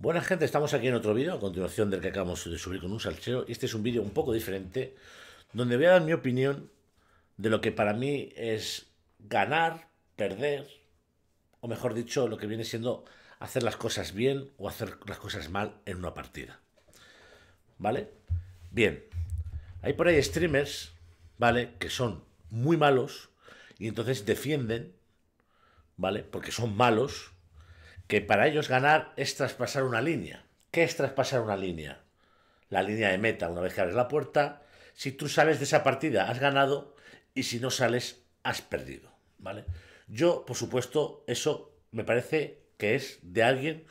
Buenas gente, estamos aquí en otro vídeo, a continuación del que acabamos de subir con un salchero. Este es un vídeo un poco diferente, donde voy a dar mi opinión de lo que para mí es ganar, perder, o mejor dicho, lo que viene siendo hacer las cosas bien o hacer las cosas mal en una partida. ¿Vale? Bien. Hay por ahí streamers, ¿vale? Que son muy malos y entonces defienden, ¿vale? Porque son malos que para ellos ganar es traspasar una línea. ¿Qué es traspasar una línea? La línea de meta, una vez que abres la puerta, si tú sales de esa partida has ganado y si no sales has perdido, ¿vale? Yo, por supuesto, eso me parece que es de alguien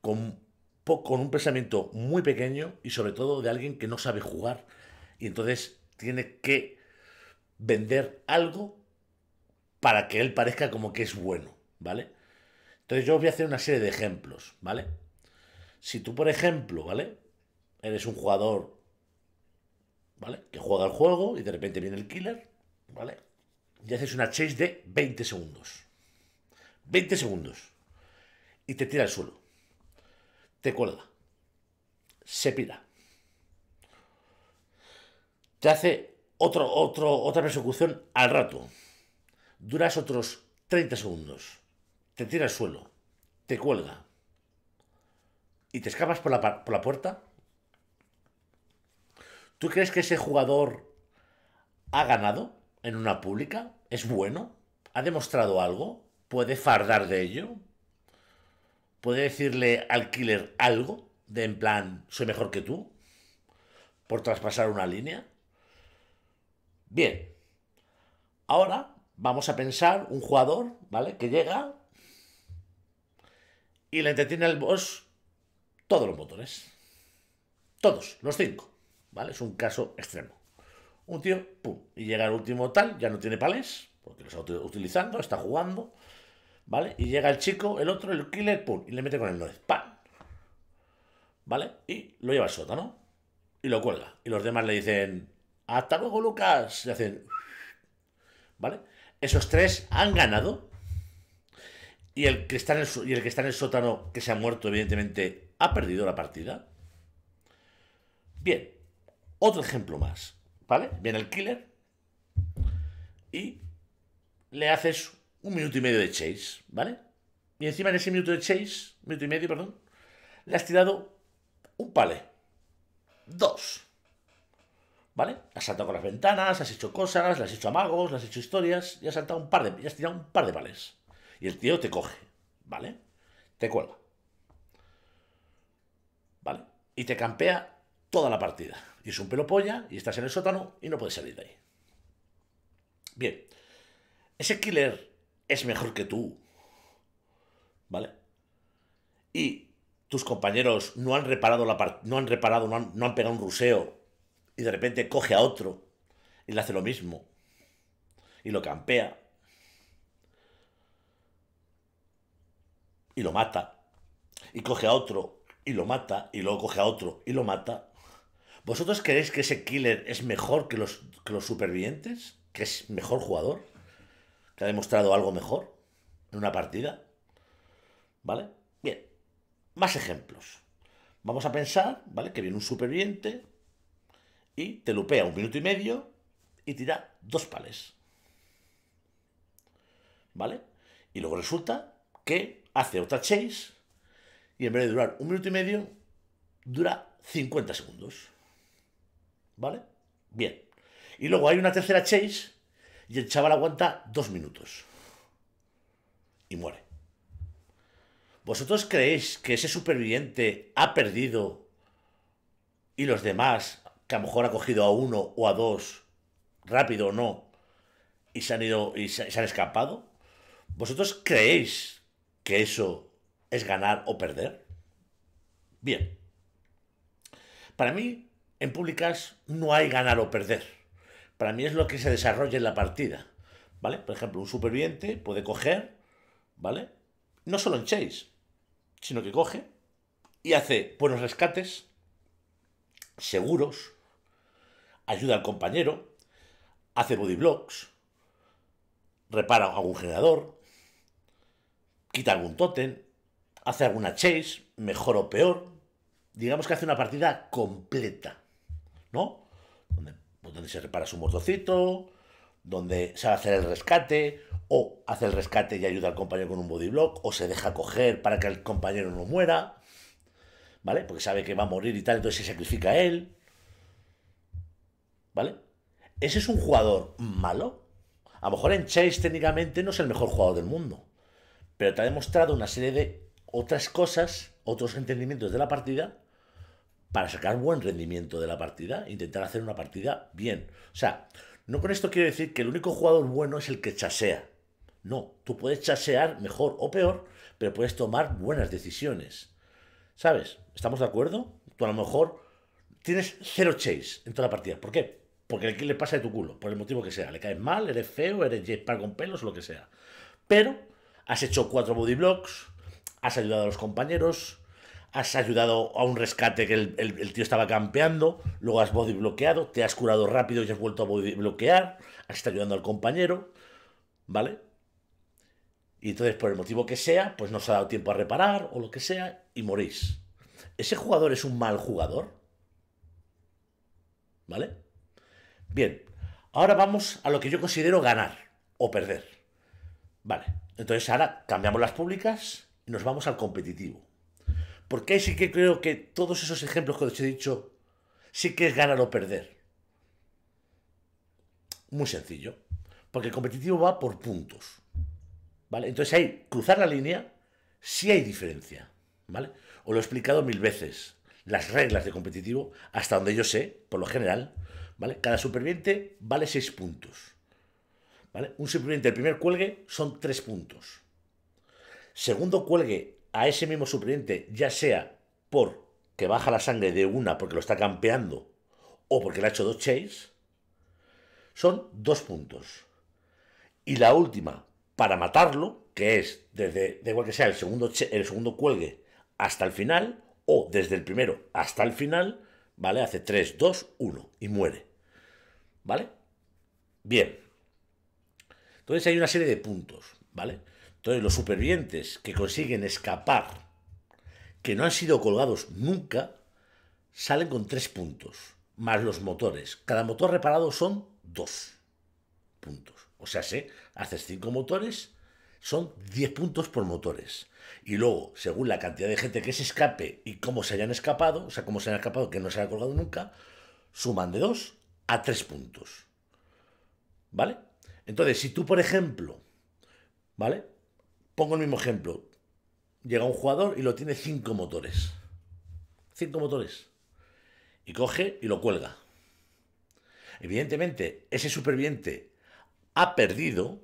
con, con un pensamiento muy pequeño y sobre todo de alguien que no sabe jugar y entonces tiene que vender algo para que él parezca como que es bueno, ¿vale? Entonces yo os voy a hacer una serie de ejemplos, ¿vale? Si tú, por ejemplo, ¿vale? Eres un jugador, ¿vale? Que juega el juego y de repente viene el killer, ¿vale? Y haces una chase de 20 segundos. 20 segundos. Y te tira al suelo. Te cuelga. Se pira. Te hace otro, otro, otra persecución al rato. Duras otros 30 segundos te tira al suelo, te cuelga y te escapas por la, por la puerta, ¿tú crees que ese jugador ha ganado en una pública? ¿Es bueno? ¿Ha demostrado algo? ¿Puede fardar de ello? ¿Puede decirle al killer algo? De en plan, soy mejor que tú. Por traspasar una línea. Bien. Ahora vamos a pensar un jugador, ¿vale? Que llega y le detiene el boss todos los motores, Todos, los cinco. ¿Vale? Es un caso extremo. Un tío, pum, y llega el último tal, ya no tiene pales porque lo está utilizando, está jugando, ¿vale? Y llega el chico, el otro, el killer, pum, y le mete con el noise, ¡pam! ¿Vale? Y lo lleva al sótano, y lo cuelga. Y los demás le dicen, ¡hasta luego, Lucas! Y hacen, ¿vale? Esos tres han ganado y el, que está en el, y el que está en el sótano, que se ha muerto, evidentemente, ha perdido la partida. Bien, otro ejemplo más. ¿Vale? Viene el killer y le haces un minuto y medio de chase, ¿vale? Y encima en ese minuto de chase, minuto y medio, perdón, le has tirado un palé. Dos. ¿Vale? Has saltado con las ventanas, has hecho cosas, le has hecho amagos, le has hecho historias y has saltado un par de. has tirado un par de pales. Y el tío te coge, ¿vale? Te cuelga. ¿Vale? Y te campea toda la partida. Y es un pelo polla y estás en el sótano y no puedes salir de ahí. Bien. Ese killer es mejor que tú. ¿Vale? Y tus compañeros no han reparado, la no han, reparado no han pegado un ruseo y de repente coge a otro y le hace lo mismo y lo campea y lo mata, y coge a otro y lo mata, y luego coge a otro y lo mata. ¿Vosotros creéis que ese killer es mejor que los, que los supervivientes? ¿Que es mejor jugador? ¿Que ha demostrado algo mejor en una partida? ¿Vale? Bien, más ejemplos. Vamos a pensar, ¿vale? Que viene un superviviente y te lupea un minuto y medio y tira dos pales. ¿Vale? Y luego resulta que hace otra chase y en vez de durar un minuto y medio, dura 50 segundos. ¿Vale? Bien. Y luego hay una tercera chase y el chaval aguanta dos minutos. Y muere. ¿Vosotros creéis que ese superviviente ha perdido y los demás, que a lo mejor ha cogido a uno o a dos, rápido o no, y se han ido y se han escapado? ¿Vosotros creéis que eso es ganar o perder? Bien. Para mí, en públicas no hay ganar o perder. Para mí es lo que se desarrolla en la partida. ¿Vale? Por ejemplo, un superviviente puede coger, ¿vale? No solo en chase, sino que coge y hace buenos rescates, seguros, ayuda al compañero, hace body blocks, repara algún generador, quita algún totem, hace alguna chase, mejor o peor. Digamos que hace una partida completa, ¿no? Pues, donde, se repara su mordocito, donde sabe hacer el rescate, o hace el rescate y ayuda al compañero con un bodyblock, o se deja coger para que el compañero no muera, ¿vale? Porque sabe que va a morir y tal, entonces se sacrifica a él, ¿vale? ¿Ese es un jugador malo? A lo mejor en Chase técnicamente no es el mejor jugador del mundo pero te ha demostrado una serie de otras cosas, otros entendimientos de la partida, para sacar buen rendimiento de la partida, intentar hacer una partida bien. O sea, no con esto quiero decir que el único jugador bueno es el que chasea. No, tú puedes chasear mejor o peor, pero puedes tomar buenas decisiones. ¿Sabes? ¿Estamos de acuerdo? Tú a lo mejor tienes cero chase en toda la partida. ¿Por qué? Porque aquí le pasa de tu culo, por el motivo que sea. Le caes mal, eres feo, eres J. con pelos, lo que sea. Pero has hecho cuatro bodyblocks has ayudado a los compañeros, has ayudado a un rescate que el, tío estaba campeando, luego has bodybloqueado, te has curado rápido y has vuelto a bodybloquear, has estado ayudando al compañero, ¿vale? Y entonces, por el motivo que sea, pues no os ha dado tiempo a reparar o lo que sea y morís. ¿Ese jugador es un mal jugador? ¿Vale? Bien, ahora vamos a lo que yo considero ganar o perder. Vale, entonces ahora cambiamos las públicas y nos vamos al competitivo. Porque ahí sí que creo que todos esos ejemplos que os he dicho sí que es ganar o perder. Muy sencillo. Porque el competitivo va por puntos. ¿Vale? Entonces ahí, cruzar la línea, sí hay diferencia. ¿Vale? Os lo he explicado mil veces. Las reglas de competitivo, hasta donde yo sé, por lo general, ¿vale? Cada superviviente vale seis puntos. Un suplente el primer cuelgue son tres puntos. Segundo cuelgue a ese mismo suplente ya sea por que baja la sangre de una porque lo está campeando o porque le ha hecho dos chase, son dos puntos. Y la última, para matarlo, que es desde, de igual que sea el segundo, el segundo cuelgue hasta el final, o desde el primero hasta el final, ¿vale? Hace 3, 2, 1 y muere. ¿Vale? Bien. Entonces hay una serie de puntos, ¿vale? Entonces los supervivientes que consiguen escapar, que no han sido colgados nunca, salen con tres puntos, más los motores. Cada motor reparado son dos puntos. O sea, si haces cinco motores, son diez puntos por motores. Y luego, según la cantidad de gente que se escape y cómo se hayan escapado, o sea, cómo se han escapado, que no se han colgado nunca, suman de dos a tres puntos. ¿Vale? Entonces, si tú, por ejemplo, ¿vale? Pongo el mismo ejemplo. Llega un jugador y lo tiene cinco motores. Cinco motores. Y coge y lo cuelga. Evidentemente, ese superviviente ha perdido,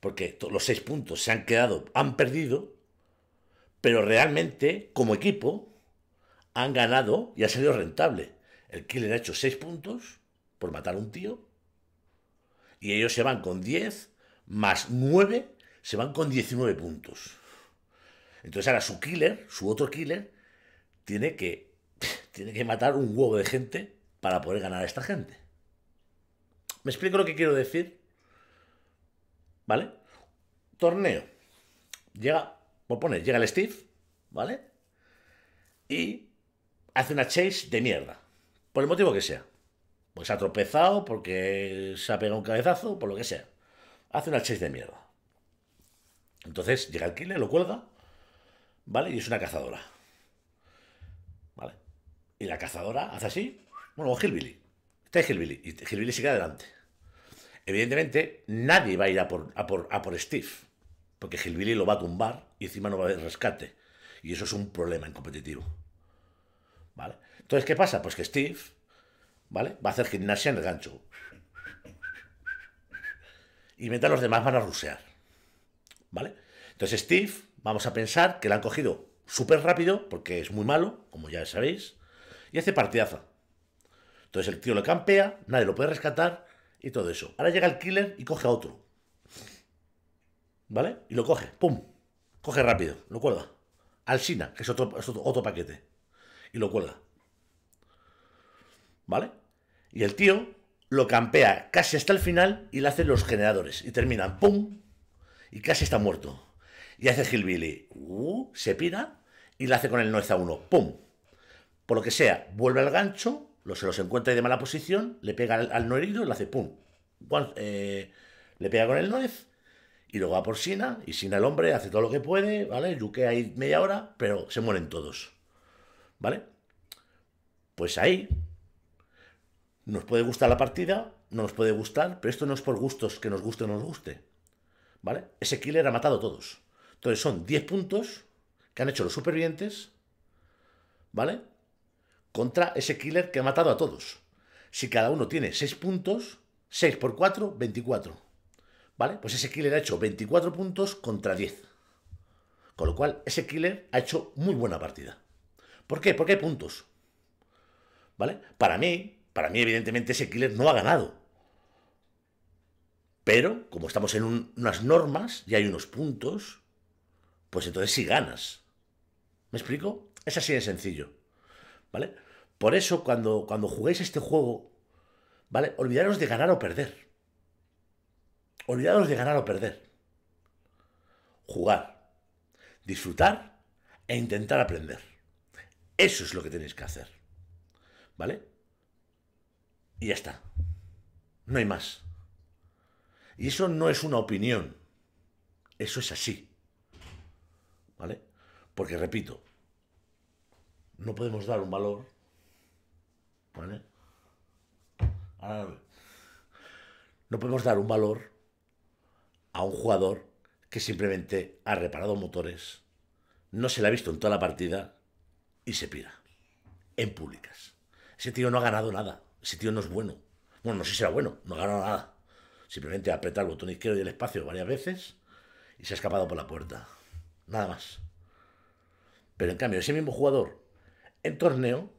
porque los seis puntos se han quedado, han perdido, pero realmente, como equipo, han ganado y ha salido rentable. El killer ha hecho seis puntos por matar a un tío y ellos se van con 10 más 9, se van con 19 puntos. Entonces ahora su killer, su otro killer, tiene que, tiene que matar un huevo de gente para poder ganar a esta gente. ¿Me explico lo que quiero decir? ¿Vale? Torneo. Llega, por poner, llega el Steve, ¿vale? Y hace una chase de mierda. Por el motivo que sea. Pues se ha tropezado, porque se ha pegado un cabezazo, por lo que sea. Hace una chase de mierda. Entonces llega el killer, lo cuelga, ¿vale? Y es una cazadora. ¿Vale? Y la cazadora hace así, bueno, Hillbilly. Está Hillbilly. Y Hillbilly sigue adelante. Evidentemente, nadie va a ir a por, Steve. Porque Gilbilly lo va a tumbar y encima no va a haber rescate. Y eso es un problema en competitivo. ¿Vale? Entonces, ¿qué pasa? Pues que Steve ¿vale? Va a hacer gimnasia en el gancho. Y mientras los demás van a rusear, ¿vale? Entonces Steve, vamos a pensar que la han cogido súper rápido, porque es muy malo, como ya sabéis, y hace partidaza. Entonces el tío le campea, nadie lo puede rescatar y todo eso. Ahora llega el killer y coge a otro. ¿Vale? Y lo coge, ¡pum! Coge rápido, lo cuelga. Sina, que es otro, otro paquete. Y lo cuelga. ¿Vale? Y el tío lo campea casi hasta el final y le hace los generadores. Y terminan, ¡pum! Y casi está muerto. Y hace Hillbilly, uh, se pira y le hace con el nuez a uno, ¡pum! Por lo que sea, vuelve al gancho, lo, se los encuentra de mala posición, le pega al, no herido, le hace ¡pum! Eh, le pega con el nuez y luego va por Sina, y Sina el hombre hace todo lo que puede, ¿vale? Yuke ahí media hora, pero se mueren todos, ¿vale? Pues ahí nos puede gustar la partida, no nos puede gustar, pero esto no es por gustos que nos guste o no nos guste. ¿Vale? Ese killer ha matado a todos. Entonces son 10 puntos que han hecho los supervivientes, ¿vale? Contra ese killer que ha matado a todos. Si cada uno tiene 6 puntos, 6 por 4, 24. ¿Vale? Pues ese killer ha hecho 24 puntos contra 10. Con lo cual, ese killer ha hecho muy buena partida. ¿Por qué? Porque hay puntos. ¿Vale? Para mí, para mí, evidentemente, ese killer no ha ganado. Pero, como estamos en unas normas y hay unos puntos, pues entonces sí ganas. ¿Me explico? Es así de sencillo. ¿Vale? Por eso, cuando, cuando juguéis este juego, ¿vale? Olvidaros de ganar o perder. Olvidaros de ganar o perder. Jugar. Disfrutar e intentar aprender. Eso es lo que tenéis que hacer. ¿Vale? Y ya está. No hay más. Y eso no es una opinión. Eso es así. ¿Vale? Porque repito, no podemos dar un valor. ¿Vale? no podemos dar un valor a un jugador que simplemente ha reparado motores, no se le ha visto en toda la partida y se pira. En públicas. Ese tío no ha ganado nada. Ese tío no es bueno. Bueno, no sé si será bueno, no ha ganado nada. Simplemente apretar el botón izquierdo y el espacio varias veces y se ha escapado por la puerta. Nada más. Pero en cambio, ese mismo jugador en torneo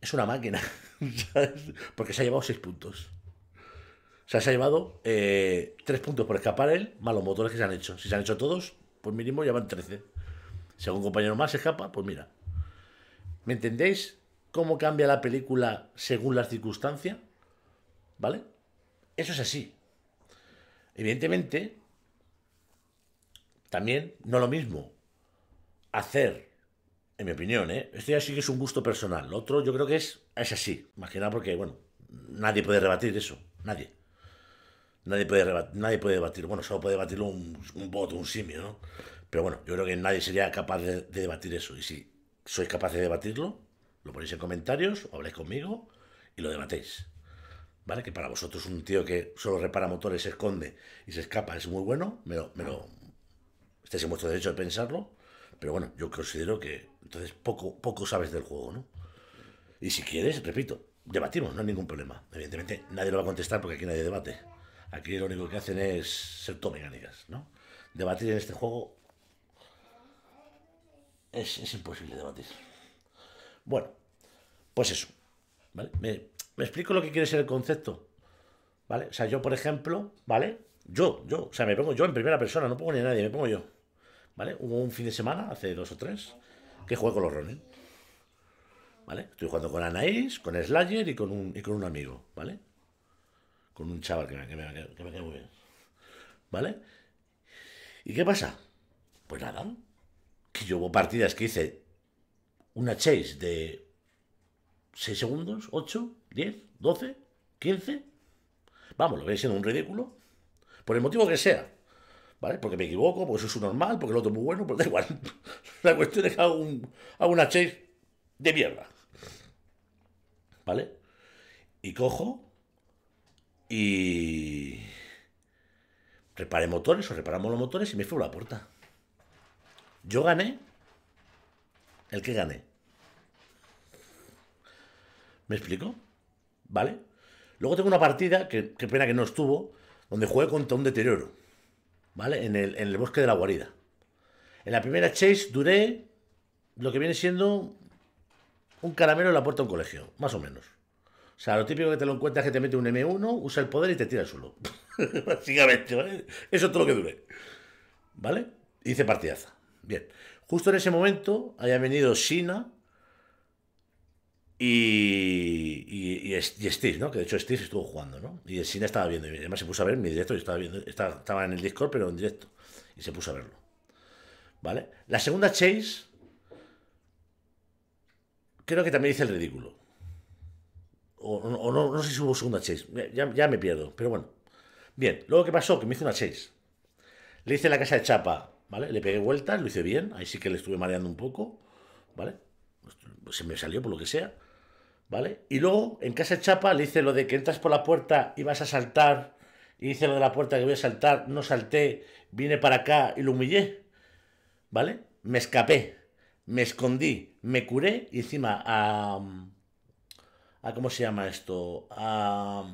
es una máquina, Porque se ha llevado seis puntos. O sea, se ha llevado eh, tres puntos por escapar él, más los motores que se han hecho. Si se han hecho todos, pues mínimo ya van 13. Si algún compañero más se escapa, pues mira. ¿Me entendéis? cómo cambia la película según las circunstancias, ¿vale? Eso es así. Evidentemente, también no lo mismo hacer, en mi opinión, ¿eh? esto ya sí que es un gusto personal. Lo otro yo creo que es, es así, Imagina, porque, bueno, nadie puede rebatir eso, nadie. Nadie puede, nadie puede debatir, bueno, solo puede debatirlo un, voto, un simio, ¿no? Pero bueno, yo creo que nadie sería capaz de, de debatir eso. Y si sois capaz de debatirlo, lo ponéis en comentarios, o conmigo y lo debatéis. ¿Vale? Que para vosotros un tío que solo repara motores, se esconde y se escapa es muy bueno, me este en vuestro derecho de pensarlo, pero bueno, yo considero que entonces poco, poco sabes del juego, ¿no? Y si quieres, repito, debatimos, no hay ningún problema. Evidentemente nadie lo va a contestar porque aquí nadie debate. Aquí lo único que hacen es ser mecánicas ¿no? Debatir en este juego es, es imposible debatir. Bueno, pues eso. Me, explico lo que quiere ser el concepto. ¿Vale? O sea, yo, por ejemplo, ¿vale? Yo, yo, o sea, me pongo yo en primera persona, no pongo ni a nadie, me pongo yo. ¿Vale? Hubo un fin de semana, hace dos o tres, que juego con los Ronin. ¿Vale? Estoy jugando con Anaís, con Slayer y con un, con un amigo, ¿vale? Con un chaval que me, que me, que me queda muy bien. ¿Vale? ¿Y qué pasa? Pues nada, que yo hubo partidas que hice una chase de 6 segundos, 8, 10, 12, 15. Vamos, lo veis siendo un ridículo. Por el motivo que sea. ¿Vale? Porque me equivoco, porque es un normal, porque el otro es muy bueno, pues da igual. La cuestión es que hago, hago una chase de mierda. ¿Vale? Y cojo y reparé motores o reparamos los motores y me fue a la puerta. Yo gané el que gané. ¿Me explico? ¿Vale? Luego tengo una partida, que qué pena que no estuvo, donde jugué contra un deterioro. ¿Vale? En el, en el bosque de la guarida. En la primera chase duré lo que viene siendo un caramelo en la puerta de un colegio, más o menos. O sea, lo típico que te lo encuentras es que te mete un M1, usa el poder y te tira el suelo. Básicamente, ¿vale? Eso es todo lo que duré. ¿Vale? Hice partidaza. Bien. Justo en ese momento haya venido Sina y, y, y, Steve, ¿no? Que de hecho Steve estuvo jugando, ¿no? Y el cine estaba viendo. además se puso a ver mi directo. Yo estaba, viendo, estaba, en el Discord, pero en directo. Y se puso a verlo. ¿Vale? La segunda Chase. Creo que también hice el ridículo. O, no, no sé si hubo segunda Chase. Ya, me pierdo, pero bueno. Bien, luego que pasó, que me hice una Chase. Le hice la casa de chapa, ¿vale? Le pegué vueltas, lo hice bien. Ahí sí que le estuve mareando un poco, ¿vale? Se me salió por lo que sea ¿Vale? Y luego en Casa Chapa le hice lo de que entras por la puerta y vas a saltar. Y hice lo de la puerta que voy a saltar, no salté, vine para acá y lo humillé. ¿Vale? Me escapé, me escondí, me curé y encima a. a ¿Cómo se llama esto? A.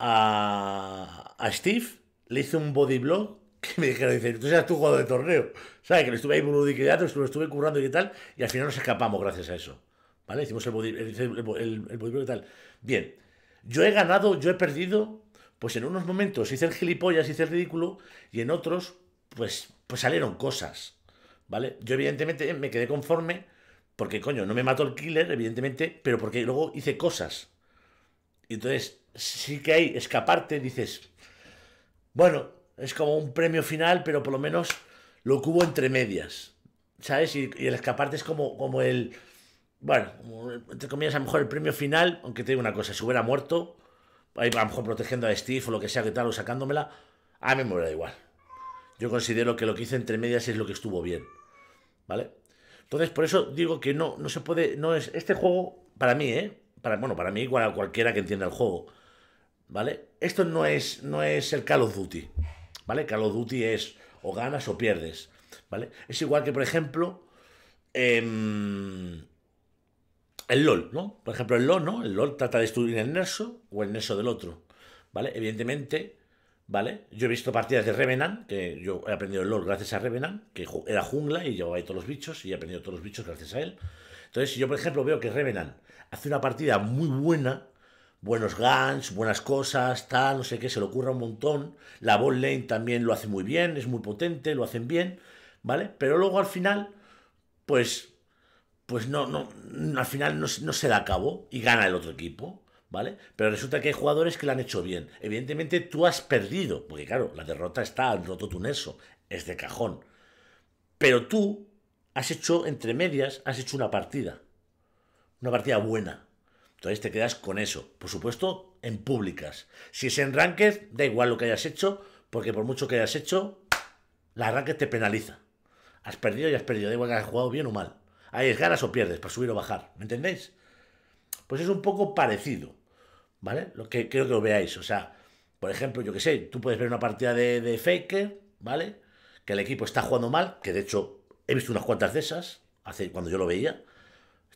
A, a Steve le hice un body que me dijeron, dice, tú seas tu jugador de torneo. ¿Sabes? Que lo estuve ahí burudicando, lo estuve currando y tal, y al final nos escapamos gracias a eso. ¿Vale? Hicimos el body, y tal. Bien, yo he ganado, yo he perdido, pues en unos momentos hice el gilipollas, hice el ridículo, y en otros, pues, pues salieron cosas. ¿Vale? Yo evidentemente me quedé conforme, porque coño, no me mató el killer, evidentemente, pero porque luego hice cosas. Y entonces, sí que hay escaparte, dices, bueno, es como un premio final, pero por lo menos lo cubo entre medias, ¿sabes? Y, el escaparte es como, como el, bueno, entre comillas, a lo mejor el premio final, aunque te digo una cosa, si hubiera muerto, a lo mejor protegiendo a Steve o lo que sea que tal, o sacándomela, a mí me hubiera igual. Yo considero que lo que hice entre medias es lo que estuvo bien, ¿vale? Entonces, por eso digo que no, no se puede, no es, este juego, para mí, ¿eh? Para, bueno, para mí, igual cualquiera que entienda el juego, ¿vale? Esto no es, no es el Call of Duty. ¿vale? Call of Duty es o ganas o pierdes, ¿vale? Es igual que, por ejemplo, em, el LOL, ¿no? Por ejemplo, el LOL, El LOL trata de destruir el nerso o el nerso del otro, ¿vale? Evidentemente, ¿vale? Yo he visto partidas de Revenant, que yo he aprendido el LOL gracias a Revenant, que era jungla y llevaba ahí todos los bichos y he aprendido todos los bichos gracias a él. Entonces, si yo, por ejemplo, veo que Revenant hace una partida muy buena, buenos guns, buenas cosas, tal, no sé qué, se le ocurra un montón. La ball lane también lo hace muy bien, es muy potente, lo hacen bien, ¿vale? Pero luego al final, pues, pues no, no, al final no, se da acabó cabo y gana el otro equipo, ¿vale? Pero resulta que hay jugadores que lo han hecho bien. Evidentemente tú has perdido, porque claro, la derrota está al roto tuneso, es de cajón. Pero tú has hecho, entre medias, has hecho una partida. Una partida buena entonces te quedas con eso. Por supuesto, en públicas. Si es en ranked, da igual lo que hayas hecho, porque por mucho que hayas hecho, la ranked te penaliza. Has perdido y has perdido, da igual que hayas jugado bien o mal. Ahí es ganas o pierdes, para subir o bajar. ¿Me entendéis? Pues es un poco parecido. ¿Vale? Lo que creo que lo veáis. O sea, por ejemplo, yo que sé, tú puedes ver una partida de, de Faker, ¿vale? Que el equipo está jugando mal, que de hecho he visto unas cuantas de esas, hace, cuando yo lo veía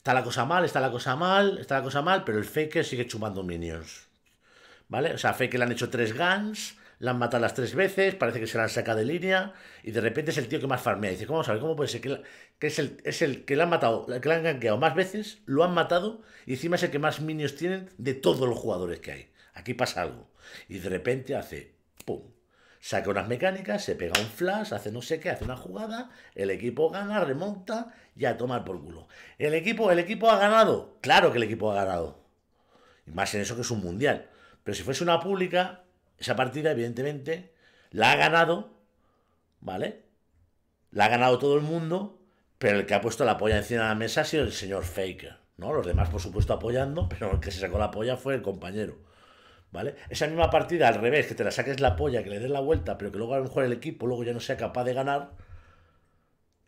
Está la cosa mal, está la cosa mal, está la cosa mal, pero el Faker sigue chumando minions. ¿Vale? O sea, Faker le han hecho tres guns, le han matado las tres veces, parece que se la han sacado de línea, y de repente es el tío que más farmea. dice, ¿cómo sabe? ¿Cómo puede ser que, es, el, que le han matado, que le han ganqueado más veces, lo han matado, y encima es el que más minions tienen de todos los jugadores que hay? Aquí pasa algo. Y de repente hace, ¡pum! saca unas mecánicas, se pega un flash, hace no sé qué, hace una jugada, el equipo gana, remonta y a tomar por culo. El equipo, el equipo ha ganado, claro que el equipo ha ganado. Y más en eso que es un mundial. Pero si fuese una pública, esa partida, evidentemente, la ha ganado, ¿vale? La ha ganado todo el mundo, pero el que ha puesto la polla encima de la mesa ha sido el señor Faker, ¿no? Los demás, por supuesto, apoyando, pero el que se sacó la polla fue el compañero. ¿vale? Esa misma partida al revés, que te la saques la polla, que le des la vuelta, pero que luego a lo mejor el equipo luego ya no sea capaz de ganar.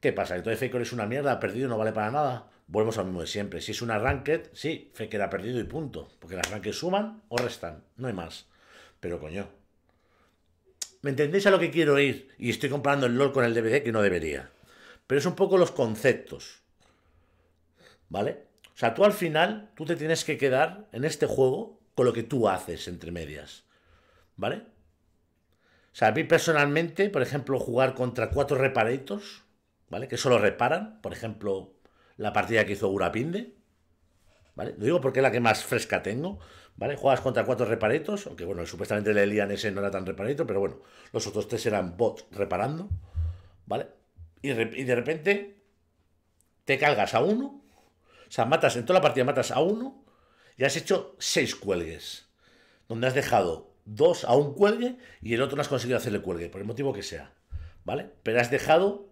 ¿Qué pasa? entonces Faker es una mierda, perdido, no vale para nada. Volvemos al mismo de siempre. Si es un Ranked, sí, Faker ha perdido y punto. Porque las Ranked suman o restan, no hay más. Pero coño. ¿Me entendéis a lo que quiero ir? Y estoy comparando el LOL con el DVD que no debería. Pero es un poco los conceptos. ¿Vale? O sea, tú al final, tú te tienes que quedar en este juego con lo que tú haces entre medias. ¿Vale? O sea, a mí personalmente, por ejemplo, jugar contra cuatro reparitos, ¿vale? Que solo reparan, por ejemplo, la partida que hizo Urapinde, ¿vale? Lo digo porque es la que más fresca tengo, ¿vale? Juegas contra cuatro reparitos, aunque bueno, supuestamente el Elian ese no era tan reparito, pero bueno, los otros tres eran bots reparando, ¿vale? Y, y de repente te cargas a uno, o sea, matas, en toda la partida matas a uno ya has hecho seis cuelgues, donde has dejado dos a un cuelgue y el otro no has conseguido hacerle cuelgue, por el motivo que sea, ¿vale? Pero has dejado,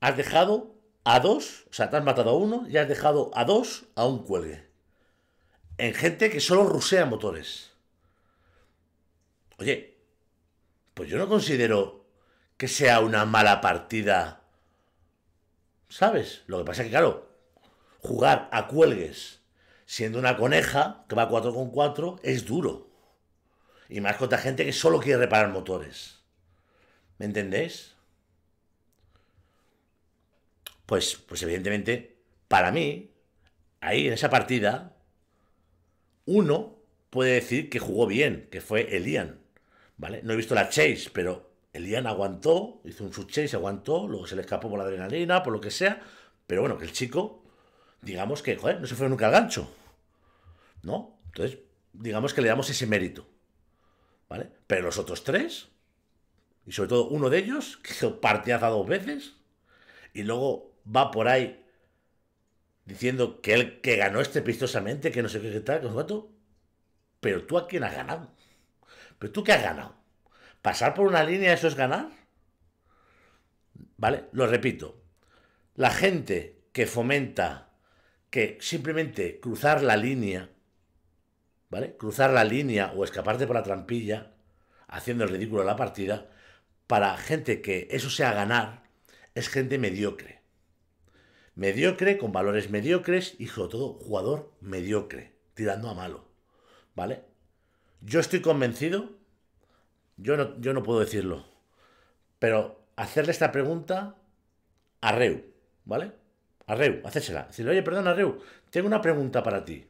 has dejado a dos, o sea, te has matado a uno y has dejado a dos a un cuelgue. En gente que solo rusea motores. Oye, pues yo no considero que sea una mala partida, ¿sabes? Lo que pasa es que, claro, jugar a cuelgues siendo una coneja que va con 4 4, es duro. Y más contra gente que solo quiere reparar motores. ¿Me entendéis? Pues, pues evidentemente, para mí, ahí en esa partida, uno puede decir que jugó bien, que fue Elian. ¿Vale? No he visto la chase, pero Elian aguantó, hizo un subchase, aguantó, luego se le escapó por la adrenalina, por lo que sea. Pero bueno, que el chico, digamos que, joder, no se fue nunca al gancho. ¿no? Entonces, digamos que le damos ese mérito, ¿vale? Pero los otros tres, y sobre todo uno de ellos, que se dos veces, y luego va por ahí diciendo que él que ganó estrepitosamente, que no sé qué, qué tal, que cuánto, Pero tú a quién has ganado. Pero tú qué has ganado. Pasar por una línea, eso es ganar. ¿Vale? Lo repito. La gente que fomenta que simplemente cruzar la línea ¿vale? Cruzar la línea o escaparte por la trampilla, haciendo el ridículo de la partida, para gente que eso sea ganar, es gente mediocre. Mediocre, con valores mediocres hijo de todo jugador mediocre, tirando a malo, ¿vale? Yo estoy convencido, yo no, yo no puedo decirlo, pero hacerle esta pregunta a Reu, ¿vale? A Reu, hacérsela. Decirle, oye, perdón, Reu, tengo una pregunta para ti.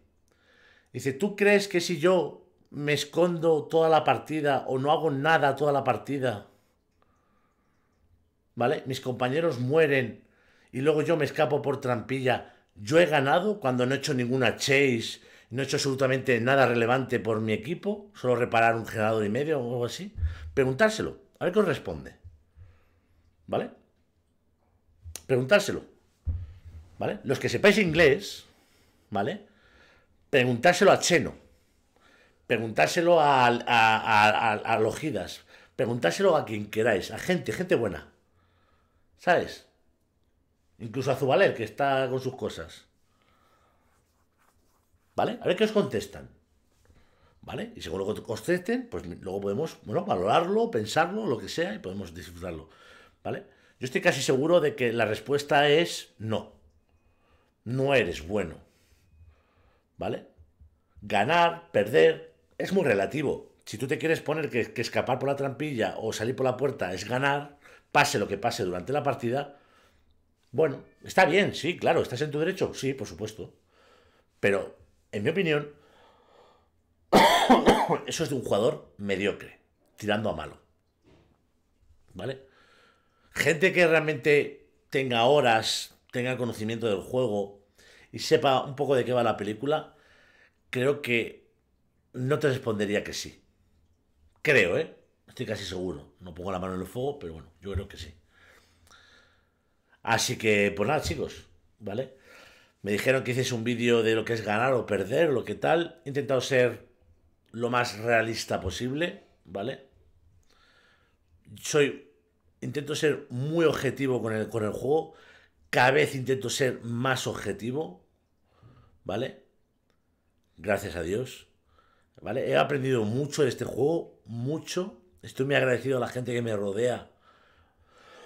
Dice, ¿tú crees que si yo me escondo toda la partida o no hago nada toda la partida, ¿vale? Mis compañeros mueren y luego yo me escapo por trampilla. Yo he ganado cuando no he hecho ninguna chase, no he hecho absolutamente nada relevante por mi equipo, solo reparar un generador y medio o algo así. Preguntárselo, a ver qué os responde. ¿Vale? Preguntárselo. ¿Vale? Los que sepáis inglés, ¿vale? preguntárselo a Cheno, preguntárselo a, a, Logidas, preguntárselo a quien queráis, a gente, gente buena. ¿Sabes? Incluso a Zubaler, que está con sus cosas. ¿Vale? A ver qué os contestan. ¿Vale? Y según lo que contesten, pues luego podemos, bueno, valorarlo, pensarlo, lo que sea, y podemos disfrutarlo. ¿Vale? Yo estoy casi seguro de que la respuesta es no. No eres bueno. ¿Vale? Ganar, perder, es muy relativo. Si tú te quieres poner que, escapar por la trampilla o salir por la puerta es ganar, pase lo que pase durante la partida, bueno, está bien, sí, claro, ¿estás en tu derecho? Sí, por supuesto. Pero, en mi opinión, eso es de un jugador mediocre, tirando a malo. ¿Vale? Gente que realmente tenga horas, tenga conocimiento del juego, y sepa un poco de qué va la película, creo que no te respondería que sí. Creo, ¿eh? Estoy casi seguro. No pongo la mano en el fuego, pero bueno, yo creo que sí. Así que, pues nada, chicos, ¿vale? Me dijeron que hiciese un vídeo de lo que es ganar o perder, lo que tal. He intentado ser lo más realista posible, ¿vale? Soy. Intento ser muy objetivo con el, con el juego. Cada vez intento ser más objetivo. ¿vale? Gracias a Dios, ¿vale? He aprendido mucho de este juego, mucho. Estoy muy agradecido a la gente que me rodea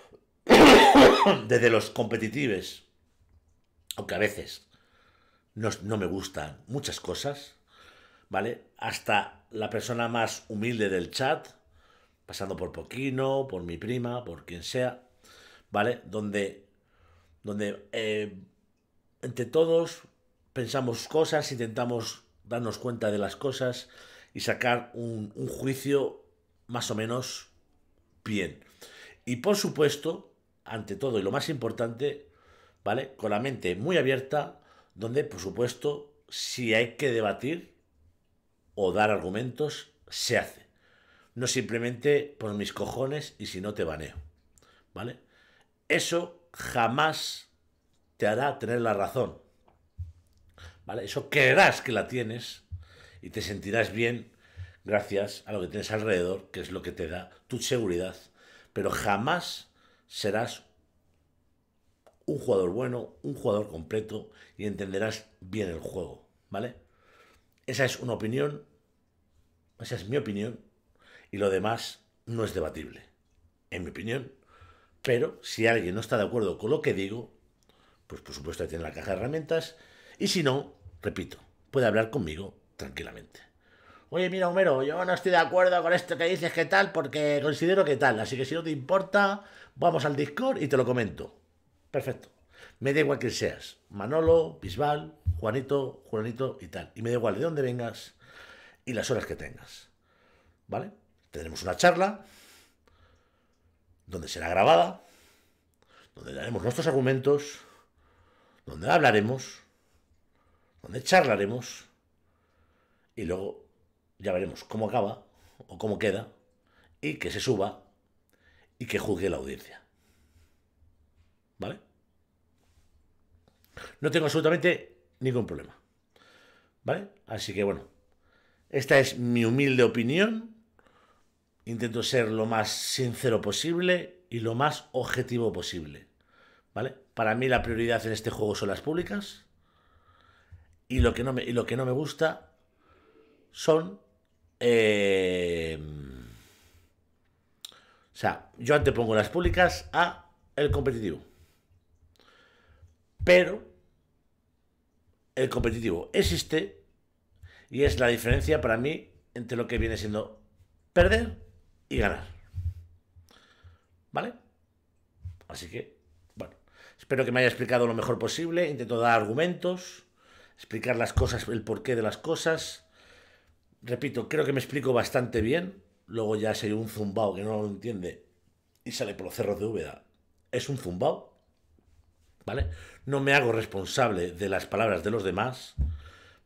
desde los competitives, aunque a veces no, me gustan muchas cosas, ¿vale? Hasta la persona más humilde del chat, pasando por Poquino, por mi prima, por quien sea, ¿vale? Donde, donde eh, entre todos pensamos cosas, intentamos darnos cuenta de las cosas y sacar un, juicio más o menos bien. Y por supuesto, ante todo y lo más importante, ¿vale? Con la mente muy abierta, donde por supuesto, si hay que debatir o dar argumentos, se hace. No simplemente por mis cojones y si no te baneo, ¿vale? Eso jamás te hará tener la razón. ¿vale? Eso creerás que la tienes y te sentirás bien gracias a lo que tienes alrededor, que es lo que te da tu seguridad, pero jamás serás un jugador bueno, un jugador completo y entenderás bien el juego, ¿vale? Esa es una opinión, esa es mi opinión y lo demás no es debatible, en mi opinión. Pero si alguien no está de acuerdo con lo que digo, pues por supuesto tiene la caja de herramientas y si no, repito, puede hablar conmigo tranquilamente. Oye, mira, Homero, yo no estoy de acuerdo con esto que dices ¿qué tal, porque considero que tal. Así que si no te importa, vamos al Discord y te lo comento. Perfecto. Me da igual que seas. Manolo, Bisbal, Juanito, Juanito y tal. Y me da igual de dónde vengas y las horas que tengas. ¿Vale? Tenemos una charla donde será grabada, donde daremos nuestros argumentos, donde hablaremos donde charlaremos y luego ya veremos cómo acaba o cómo queda y que se suba y que juzgue la audiencia. ¿Vale? No tengo absolutamente ningún problema. ¿Vale? Así que bueno, esta es mi humilde opinión. Intento ser lo más sincero posible y lo más objetivo posible. ¿Vale? Para mí la prioridad en este juego son las públicas. Y lo que no me, y lo que no me gusta son... Em, o sea, yo antepongo las públicas a el competitivo. Pero el competitivo existe y es la diferencia para mí entre lo que viene siendo perder y ganar. ¿Vale? Así que, bueno, espero que me haya explicado lo mejor posible, intento dar argumentos explicar las cosas, el porqué de las cosas. Repito, creo que me explico bastante bien. Luego ya soy un zumbao que no lo entiende y sale por los cerros de Úbeda. Es un zumbao. ¿Vale? No me hago responsable de las palabras de los demás.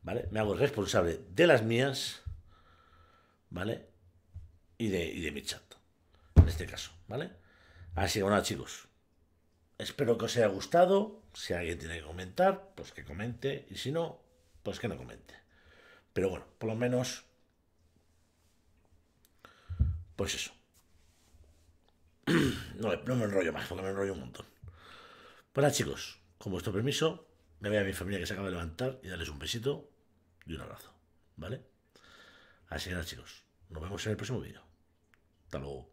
¿Vale? Me hago responsable de las mías. ¿Vale? Y de, y de mi chat. En este caso. ¿Vale? Así que bueno, chicos. Espero que os haya gustado. Si alguien tiene que comentar, pues que comente, y si no, pues que no comente. Pero bueno, por lo menos, pues eso. No, me enrollo más, porque me enrollo un montón. Bueno, pues chicos, con vuestro permiso, me voy a mi familia que se acaba de levantar y darles un besito y un abrazo, ¿vale? Así que nada, chicos, nos vemos en el próximo vídeo. Hasta luego.